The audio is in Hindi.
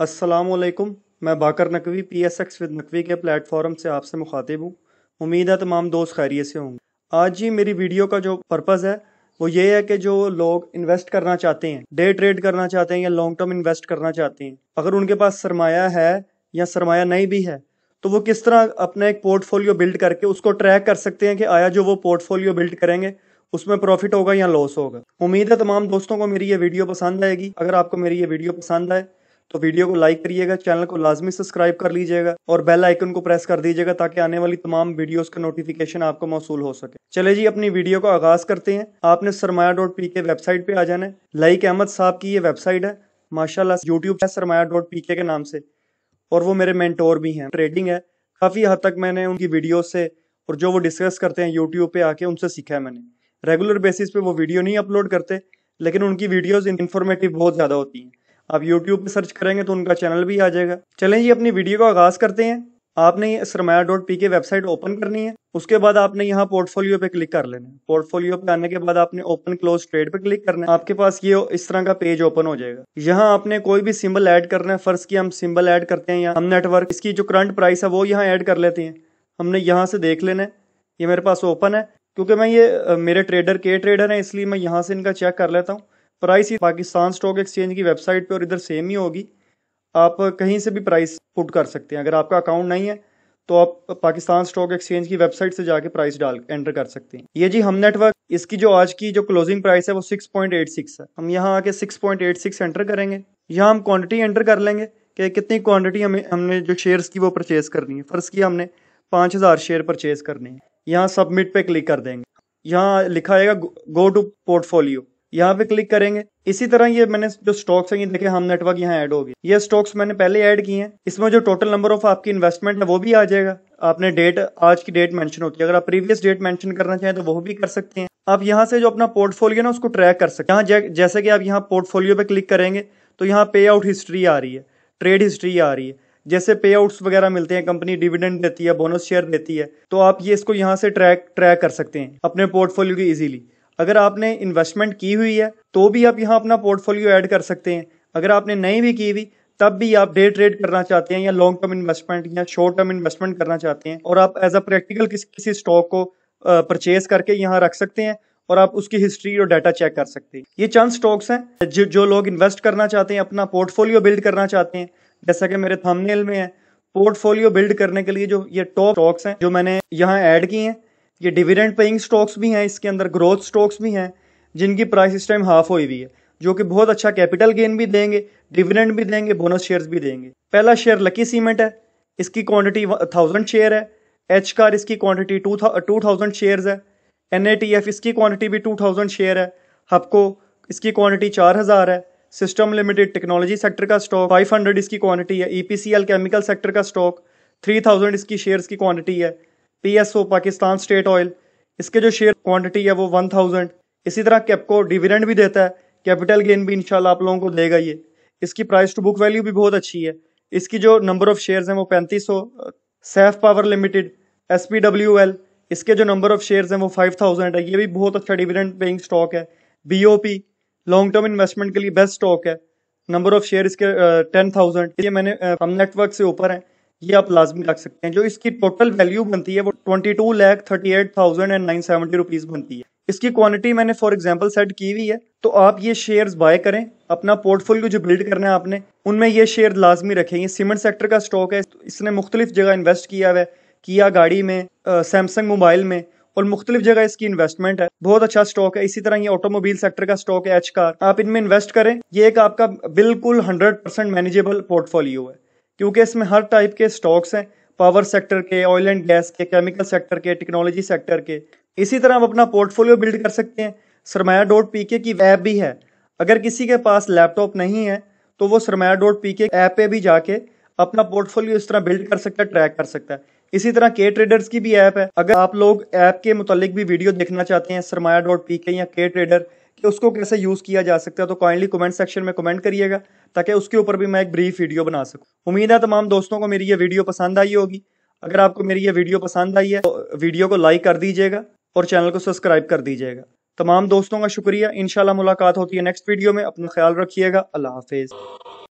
असलकुम मैं Baqar Naqvi P S X with Naqvi के प्लेटफॉर्म से आपसे मुखातिब हूँ उम्मीद है तमाम दोस्त खैरियत से होंगे आज ही मेरी वीडियो का जो पर्पज़ है वो ये है कि जो लोग इन्वेस्ट करना चाहते हैं डे ट्रेड करना चाहते हैं या लॉन्ग टर्म इन्वेस्ट करना चाहते हैं अगर उनके पास सरमाया है या सरमाया नहीं भी है तो वो किस तरह अपना एक पोर्टफोलियो बिल्ड करके उसको ट्रैक कर सकते हैं कि आया जो वो पोर्टफोलियो बिल्ड करेंगे उसमें प्रॉफिट होगा या लॉस होगा उम्मीद है तमाम दोस्तों को मेरी ये वीडियो पसंद आएगी अगर आपको मेरी ये वीडियो पसंद आए तो वीडियो को लाइक करिएगा चैनल को लाजमी सब्सक्राइब कर लीजिएगा और बेल आइकन को प्रेस कर दीजिएगा ताकि आने वाली तमाम वीडियोस का नोटिफिकेशन आपको मौसू हो सके चले जी अपनी वीडियो का आगाज करते हैं आपने Sarmaya dot P K website पे आ जाना है लाइक अहमद साहब की ये वेबसाइट है माशाला यूट्यूब है सरमाया डॉट पी के नाम से और वो मेरे मैंटोर भी हैं ट्रेडिंग है काफ़ी हद तक मैंने उनकी वीडियो से और जो वो डिस्कस करते हैं यूट्यूब पे आके उनसे सीखा है मैंने रेगुलर बेसिस पे वो वीडियो नहीं अपलोड करते लेकिन उनकी वीडियोस इन्फॉर्मेटिव बहुत ज़्यादा होती हैं आप यूट्यूब पर सर्च करेंगे तो उनका चैनल भी आ जाएगा चलें जी अपनी वीडियो का आगाज करते हैं आपने Sarmaya dot P K website open करनी है उसके बाद आपने यहाँ पोर्टफोलियो पे क्लिक कर लेना है पोर्टफोलियो पे आने के बाद आपने ओपन क्लोज ट्रेड पे क्लिक करना है आपके पास ये इस तरह का पेज ओपन हो जाएगा यहाँ आपने कोई भी सिंबल ऐड करना है फर्ज की हम सिंबल ऐड करते हैं यहाँ हम नेटवर्क इसकी जो करंट प्राइस है वो यहाँ ऐड कर लेते हैं हमने यहाँ से देख लेना है ये मेरे पास ओपन है क्योंकि मैं ये मेरे ट्रेडर के ट्रेडर हैं इसलिए मैं यहाँ से इनका चेक कर लेता हूँ प्राइस ही पाकिस्तान स्टॉक एक्सचेंज की वेबसाइट पे और इधर सेम ही होगी आप कहीं से भी प्राइस पुट कर सकते हैं अगर आपका अकाउंट नहीं है तो आप पाकिस्तान स्टॉक एक्सचेंज की वेबसाइट से जाके प्राइस डाल एंटर कर सकते हैं ये जी हम नेटवर्क इसकी जो आज की जो क्लोजिंग प्राइस है वो 6.86 है हम यहाँ आके 6.86 एंटर करेंगे यहाँ हम क्वांटिटी एंटर कर लेंगे कि कितनी क्वांटिटी हमें हमने जो शेयर्स की वो परचेज करनी है फर्स्ट की हमने पाँच हज़ार शेयर परचेज करने हैं यहाँ सबमिट पे क्लिक कर देंगे यहाँ लिखा आएगा गो टू पोर्टफोलियो यहाँ पे क्लिक करेंगे इसी तरह ये मैंने जो स्टॉक्स हैं ये देखे हम नेटवर्क यहाँ ऐड होगी ये स्टॉक्स मैंने पहले ऐड किए हैं इसमें जो टोटल नंबर ऑफ आपकी इन्वेस्टमेंट है वो भी आ जाएगा आपने डेट आज की डेट मेंशन होती है अगर आप प्रीवियस डेट मेंशन करना चाहें तो वो भी कर सकते हैं आप यहाँ से जो अपना पोर्टफोलियो ना उसको ट्रैक कर सकते हैं यहाँ जैसे कि आप यहाँ पोर्टफोलियो पे क्लिक करेंगे तो यहाँ पे आउट हिस्ट्री आ रही है ट्रेड हिस्ट्री आ रही है जैसे पे आउट्स वगैरह मिलते हैं कंपनी डिविडेंड देती है बोनस शेयर देती है तो आप ये इसको यहाँ से ट्रैक ट्रैक कर सकते हैं अपने पोर्टफोलियो की इजिली अगर आपने इन्वेस्टमेंट की हुई है तो भी आप यहाँ अपना पोर्टफोलियो ऐड कर सकते हैं अगर आपने नहीं भी की हुई तब भी आप डे ट्रेड करना चाहते हैं या लॉन्ग टर्म इन्वेस्टमेंट या शॉर्ट टर्म इन्वेस्टमेंट करना चाहते हैं और आप एज अ प्रैक्टिकल किसी स्टॉक को परचेज करके यहाँ रख सकते हैं और आप उसकी हिस्ट्री और डाटा चेक कर सकते हैं ये चंद स्टॉक्स हैं जो जो लोग इन्वेस्ट करना चाहते हैं अपना पोर्टफोलियो बिल्ड करना चाहते हैं जैसा कि मेरे थंबनेल में है पोर्टफोलियो बिल्ड करने के लिए जो ये टॉप स्टॉक्स हैं जो मैंने यहाँ ऐड किए हैं ये डिविडेंड पेइंग स्टॉक्स भी हैं इसके अंदर ग्रोथ स्टॉक्स भी हैं जिनकी प्राइस इस टाइम हाफ हुई हुई है जो कि बहुत अच्छा कैपिटल गेन भी देंगे डिविडेंड भी देंगे बोनस शेयर्स भी देंगे पहला शेयर लकी सीमेंट है इसकी क्वांटिटी थाउजेंड शेयर है एच कार इसकी quantity two two thousand share है एन ए टी एफ इसकी क्वांटिटी भी टू थाउजेंड शेयर है हपको इसकी क्वांटिटी चार हज़ार है सिस्टम लिमिटेड टेक्नोलॉजी सेक्टर का स्टॉक फाइव हंड्रेड इसकी क्वांटिटी है E P C L chemical sector का स्टॉक थ्री थाउजेंड इसकी शेयर्स की क्वांटिटी है पीएसओ पाकिस्तान स्टेट ऑयल इसके जो शेयर क्वांटिटी है वो वन थाउजेंड इसी तरह कैपको डिविडेंड भी देता है कैपिटल गेन भी इंशाल्लाह आप लोगों को देगा ये इसकी प्राइस टू बुक वैल्यू भी बहुत अच्छी है इसकी जो नंबर ऑफ शेयर्स हैं वो पैंतीस सौ Saif power limited S P W L इसके जो नंबर ऑफ शेयर्स हैं वो फाइव थाउजेंड है ये भी बहुत अच्छा डिविडेंड पेइंग स्टॉक है B O P long term investment के लिए बेस्ट स्टॉक है नंबर ऑफ शेयर इसके टेन थाउजेंड ये मैंने हम नेटवर्क से ऊपर हैं ये आप लाजमी रख सकते हैं जो इसकी टोटल वैल्यू बनती है वो twenty two lakh thirty eight thousand and nine seventy rupees बनती है इसकी क्वांटिटी मैंने फॉर एग्जांपल सेट की हुई है तो आप ये शेयर्स बाय करें अपना पोर्टफोलियो जो बिल्ड करना है आपने उनमें ये शेयर लाजमी रखें ये सीमेंट सेक्टर का स्टॉक है इसने मुख्तलिफ जगह इन्वेस्ट किया हुआ है किया गाड़ी में सैमसंग मोबाइल में और मुख्तलिफ जगह इसकी इन्वेस्टमेंट है बहुत अच्छा स्टॉक है इसी तरह ये ऑटोमोबाइल सेक्टर का स्टॉक है एच कार आप इनमें इन्वेस्ट करें ये एक आपका बिल्कुल हंड्रेड परसेंट मैनेजेबल पोर्टफोलियो है क्योंकि इसमें हर टाइप के स्टॉक्स हैं पावर सेक्टर के ऑयल एंड गैस के केमिकल सेक्टर के टेक्नोलॉजी सेक्टर के इसी तरह आप अपना पोर्टफोलियो बिल्ड कर सकते हैं सरमाया डॉट पी के की ऐप भी है अगर किसी के पास लैपटॉप नहीं है तो वो Sarmaya dot P K app पे भी जाके अपना पोर्टफोलियो इस तरह बिल्ड कर सकता है ट्रैक कर सकता है इसी तरह के ट्रेडर्स की भी ऐप है अगर आप लोग ऐप के मुतालिक भी वीडियो देखना चाहते हैं सरमाया डॉट पी के या के ट्रेडर कि उसको कैसे यूज़ किया जा सकता है तो काइंडली कमेंट सेक्शन में कमेंट करिएगा ताकि उसके ऊपर भी मैं एक ब्रीफ वीडियो बना सकूँ उम्मीद है तमाम दोस्तों को मेरी ये वीडियो पसंद आई होगी अगर आपको मेरी ये वीडियो पसंद आई है तो वीडियो को लाइक कर दीजिएगा और चैनल को सब्सक्राइब कर दीजिएगा तमाम दोस्तों का शुक्रिया इनशाला मुलाकात होती है नेक्स्ट वीडियो में अपना ख्याल रखिएगा अल्लाह हाफिज़